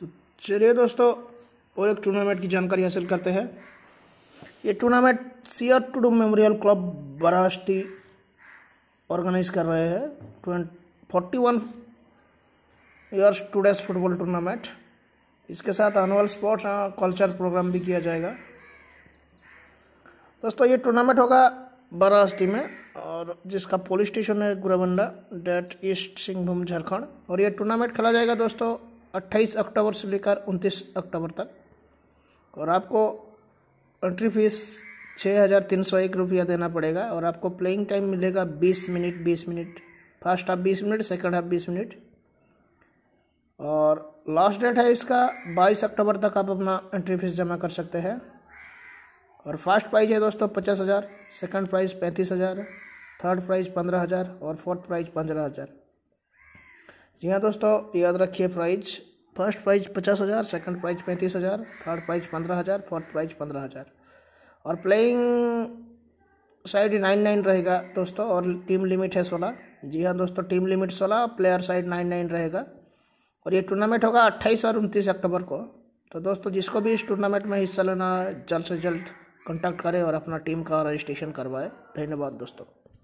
तो चलिए दोस्तों और एक टूर्नामेंट की जानकारी हासिल करते हैं ये tournament C R Tudu memorial club Barasti organise कर रहे हैं twenty forty one years days football tournament इसके साथ एनुअल स्पोर्ट्स कल्चर प्रोग्राम भी किया जाएगा दोस्तों ये टूर्नामेंट होगा बरास्ती में और जिसका पुलिस स्टेशन है गुरबंडा डेट ईस्ट सिंहभूम झारखंड और ये टूर्नामेंट खेला जाएगा दोस्तों 28 अक्टूबर से लेकर 29 अक्टूबर तक और आपको एंट्री फीस छः हज़ार तीन सौ एक रुपया देना पड़ेगा और आपको प्लेइंग टाइम मिलेगा बीस मिनट बीस मिनट फर्स्ट हाफ बीस मिनट सेकेंड हाफ बीस मिनट और लास्ट डेट है इसका बाईस अक्टूबर तक आप अपना एंट्री फीस जमा कर सकते हैं और फर्स्ट प्राइज है दोस्तों पचास हज़ार सेकेंड प्राइज़ पैंतीस हज़ार थर्ड प्राइज़ पंद्रह हज़ार और फोर्थ प्राइज़ पंद्रह हज़ार जी हाँ दोस्तों याद रखिए प्राइज फर्स्ट प्राइज पचास हज़ार सेकेंड प्राइज पैंतीस हज़ार थर्ड प्राइज पंद्रह हज़ार फोर्थ प्राइज पंद्रह हज़ार और प्लेइंग साइड नाइन नाइन रहेगा दोस्तों और टीम लिमिट है सोलह जी हाँ दोस्तों टीम लिमिट सोलह प्लेयर साइड नाइन नाइन रहेगा और ये टूर्नामेंट होगा अट्ठाईस और उनतीस अक्टूबर को तो दोस्तों जिसको भी इस टूर्नामेंट में हिस्सा लेना जल्द से जल्द कॉन्टैक्ट करें और अपना टीम का रजिस्ट्रेशन करवाए धन्यवाद दोस्तों